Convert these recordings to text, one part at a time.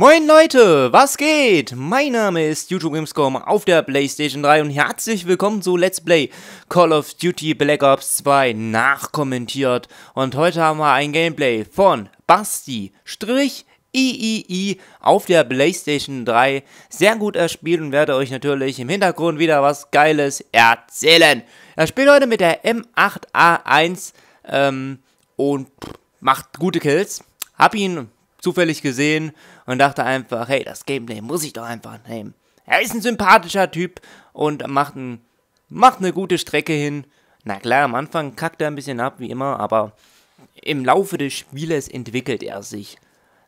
Moin Leute, was geht? Mein Name ist YouTube Gamescom auf der Playstation 3 und herzlich willkommen zu Let's Play Call of Duty Black Ops 2 nachkommentiert. Und heute haben wir ein Gameplay von Basti Strich III auf der Playstation 3 sehr gut erspielt und werde euch natürlich im Hintergrund wieder was Geiles erzählen. Er spielt heute mit der M8A1 ähm, und macht gute Kills. Hab ihn zufällig gesehen und dachte einfach, hey, das Gameplay muss ich doch einfach nehmen. Er ist ein sympathischer Typ und macht, ein, macht eine gute Strecke hin. Na klar, am Anfang kackt er ein bisschen ab, wie immer, aber im Laufe des Spieles entwickelt er sich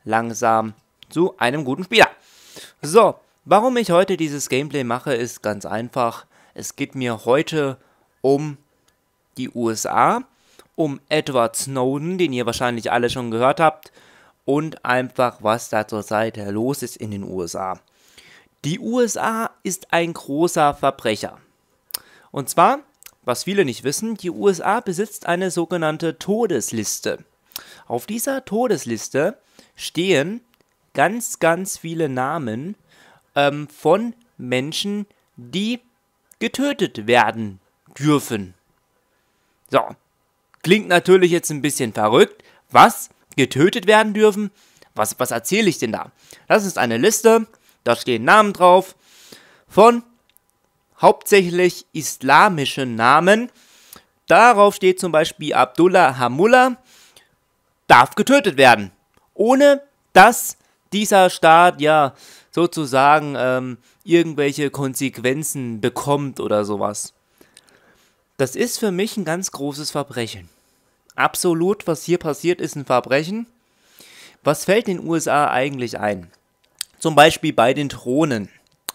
langsam zu einem guten Spieler. So, warum ich heute dieses Gameplay mache, ist ganz einfach. Es geht mir heute um die USA, um Edward Snowden, den ihr wahrscheinlich alle schon gehört habt und einfach, was da zurzeit los ist in den USA. Die USA ist ein großer Verbrecher. Und zwar, was viele nicht wissen, die USA besitzt eine sogenannte Todesliste. Auf dieser Todesliste stehen ganz, ganz viele Namen ähm, von Menschen, die getötet werden dürfen. So, klingt natürlich jetzt ein bisschen verrückt. Was? getötet werden dürfen. Was, was erzähle ich denn da? Das ist eine Liste, da stehen Namen drauf von hauptsächlich islamischen Namen. Darauf steht zum Beispiel Abdullah Hamullah darf getötet werden, ohne dass dieser Staat ja sozusagen ähm, irgendwelche Konsequenzen bekommt oder sowas. Das ist für mich ein ganz großes Verbrechen. Absolut, was hier passiert, ist ein Verbrechen. Was fällt den USA eigentlich ein? Zum Beispiel bei den Drohnen.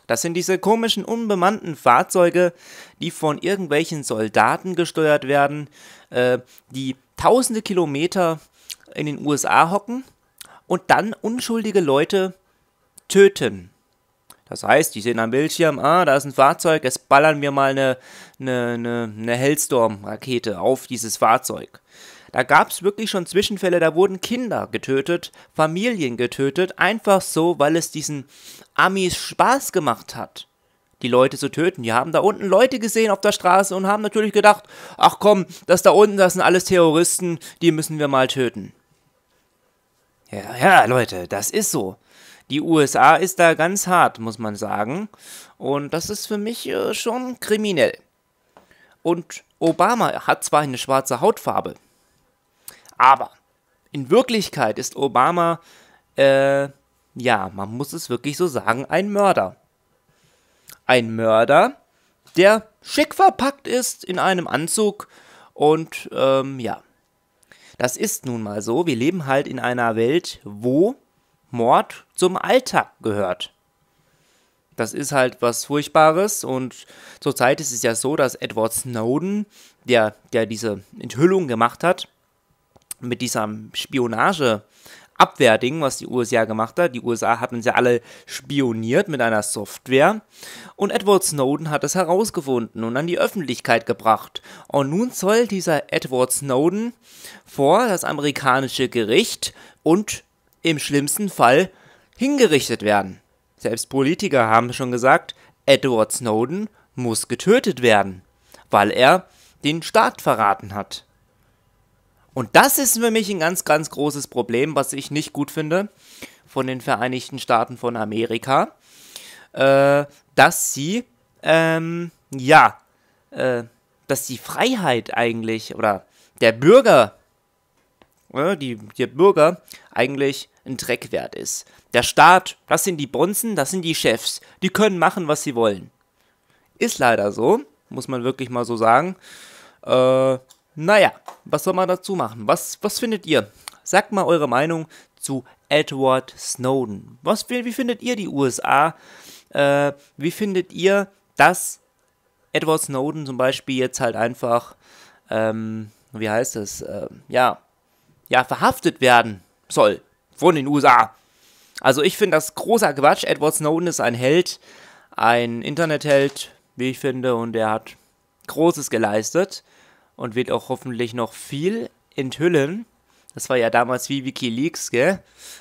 Das sind diese komischen unbemannten Fahrzeuge, die von irgendwelchen Soldaten gesteuert werden, äh, die tausende Kilometer in den USA hocken und dann unschuldige Leute töten. Das heißt, die sehen am Bildschirm, ah, da ist ein Fahrzeug, jetzt ballern wir mal eine, eine, eine, eine Hellstorm-Rakete auf dieses Fahrzeug. Da gab es wirklich schon Zwischenfälle, da wurden Kinder getötet, Familien getötet, einfach so, weil es diesen Amis Spaß gemacht hat, die Leute zu töten. Die haben da unten Leute gesehen auf der Straße und haben natürlich gedacht, ach komm, das da unten, das sind alles Terroristen, die müssen wir mal töten. Ja, ja, Leute, das ist so. Die USA ist da ganz hart, muss man sagen. Und das ist für mich äh, schon kriminell. Und Obama hat zwar eine schwarze Hautfarbe, aber in Wirklichkeit ist Obama, äh, ja, man muss es wirklich so sagen, ein Mörder. Ein Mörder, der schick verpackt ist in einem Anzug und ähm, ja. Das ist nun mal so. Wir leben halt in einer Welt, wo Mord zum Alltag gehört. Das ist halt was Furchtbares und zurzeit ist es ja so, dass Edward Snowden, der, der diese Enthüllung gemacht hat, mit diesem Spionageabwehrding, was die USA gemacht hat. Die USA hatten ja alle spioniert mit einer Software. Und Edward Snowden hat es herausgefunden und an die Öffentlichkeit gebracht. Und nun soll dieser Edward Snowden vor das amerikanische Gericht und im schlimmsten Fall hingerichtet werden. Selbst Politiker haben schon gesagt, Edward Snowden muss getötet werden, weil er den Staat verraten hat. Und das ist für mich ein ganz, ganz großes Problem, was ich nicht gut finde von den Vereinigten Staaten von Amerika, äh, dass sie, ähm, ja, äh, dass die Freiheit eigentlich oder der Bürger, äh, die, die Bürger eigentlich ein Dreck wert ist. Der Staat, das sind die Bonzen, das sind die Chefs. Die können machen, was sie wollen. Ist leider so, muss man wirklich mal so sagen. Äh, naja, was soll man dazu machen? Was, was findet ihr? Sagt mal eure Meinung zu Edward Snowden. Was, wie findet ihr die USA? Äh, wie findet ihr, dass Edward Snowden zum Beispiel jetzt halt einfach, ähm, wie heißt es, äh, ja, ja, verhaftet werden soll? von den USA. Also ich finde das großer Quatsch. Edward Snowden ist ein Held, ein Internetheld, wie ich finde, und er hat Großes geleistet und wird auch hoffentlich noch viel enthüllen. Das war ja damals wie Wikileaks, gell?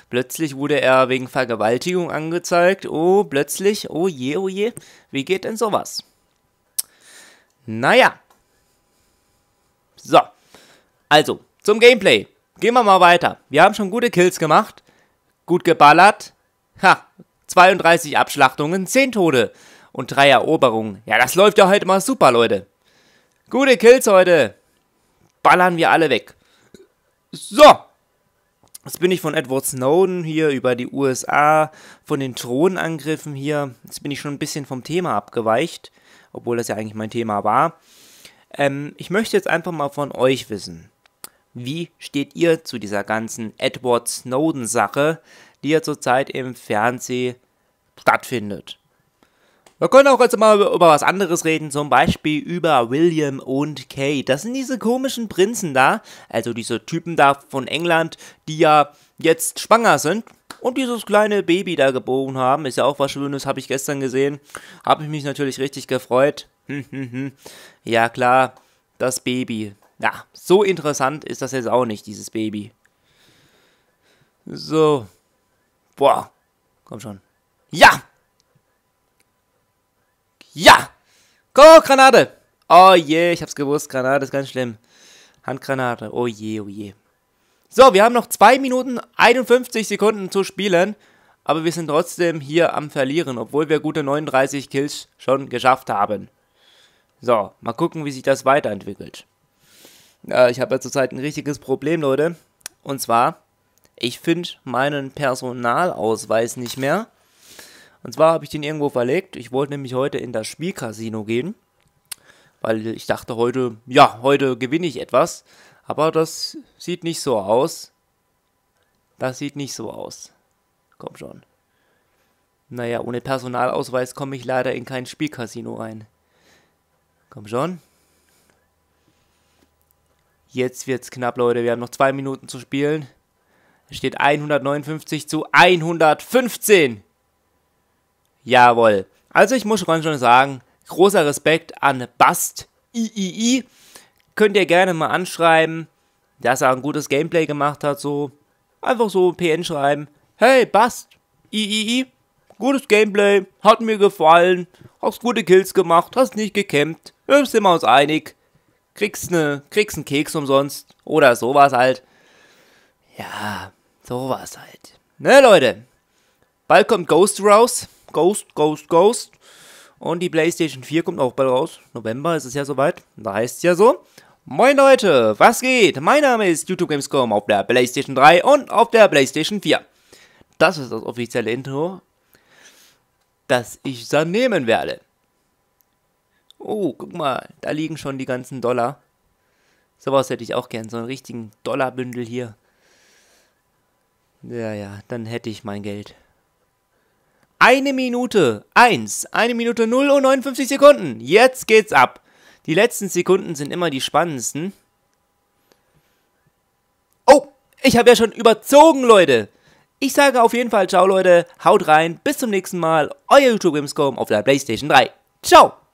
Plötzlich wurde er wegen Vergewaltigung angezeigt. Oh, plötzlich. Oh je, oh je. Wie geht denn sowas? Naja. So. Also, zum Gameplay. Gehen wir mal weiter. Wir haben schon gute Kills gemacht, gut geballert. Ha, 32 Abschlachtungen, 10 Tode und 3 Eroberungen. Ja, das läuft ja heute mal super, Leute. Gute Kills heute. Ballern wir alle weg. So. Jetzt bin ich von Edward Snowden hier über die USA, von den Thronangriffen hier. Jetzt bin ich schon ein bisschen vom Thema abgeweicht, obwohl das ja eigentlich mein Thema war. Ähm, ich möchte jetzt einfach mal von euch wissen. Wie steht ihr zu dieser ganzen Edward Snowden-Sache, die ja zurzeit im Fernsehen stattfindet? Wir können auch jetzt mal über was anderes reden, zum Beispiel über William und Kate. Das sind diese komischen Prinzen da, also diese Typen da von England, die ja jetzt schwanger sind und dieses kleine Baby da geboren haben. Ist ja auch was Schönes, habe ich gestern gesehen. Habe ich mich natürlich richtig gefreut. Hm, hm, hm. ja klar, das Baby. Ja, so interessant ist das jetzt auch nicht, dieses Baby. So. Boah. Komm schon. Ja! Ja! Go, Granate! Oh je, ich hab's gewusst. Granate ist ganz schlimm. Handgranate. Oh je, oh je. So, wir haben noch 2 Minuten 51 Sekunden zu spielen. Aber wir sind trotzdem hier am Verlieren, obwohl wir gute 39 Kills schon geschafft haben. So, mal gucken, wie sich das weiterentwickelt. Äh, ich habe ja zurzeit ein richtiges Problem, Leute. Und zwar, ich finde meinen Personalausweis nicht mehr. Und zwar habe ich den irgendwo verlegt. Ich wollte nämlich heute in das Spielcasino gehen, weil ich dachte heute, ja, heute gewinne ich etwas. Aber das sieht nicht so aus. Das sieht nicht so aus. Komm schon. Naja, ohne Personalausweis komme ich leider in kein Spielcasino rein. Komm schon. Jetzt wird's knapp, Leute. Wir haben noch zwei Minuten zu spielen. Es steht 159 zu 115. Jawohl. Also ich muss schon sagen, großer Respekt an Bast III. Könnt ihr gerne mal anschreiben, dass er ein gutes Gameplay gemacht hat. So einfach so PN schreiben. Hey Bast III, gutes Gameplay, hat mir gefallen, hast gute Kills gemacht, hast nicht gekämpft. Wir sind wir uns einig kriegst, ne, kriegst einen Keks umsonst oder sowas halt. Ja, sowas halt. Ne, Leute? Bald kommt Ghost raus. Ghost, Ghost, Ghost. Und die PlayStation 4 kommt auch bald raus. November ist es ja soweit. Da heißt es ja so. Moin Leute, was geht? Mein Name ist YouTube Gamescom auf der PlayStation 3 und auf der PlayStation 4. Das ist das offizielle Intro, das ich dann nehmen werde oh, guck mal, da liegen schon die ganzen Dollar. Sowas hätte ich auch gern, so einen richtigen Dollarbündel hier. Ja, ja, dann hätte ich mein Geld. Eine Minute eins, eine Minute null und 59 Sekunden. Jetzt geht's ab. Die letzten Sekunden sind immer die spannendsten. Oh, ich habe ja schon überzogen, Leute. Ich sage auf jeden Fall ciao, Leute. Haut rein. Bis zum nächsten Mal. Euer YouTube Gamescom auf der PlayStation 3. Ciao.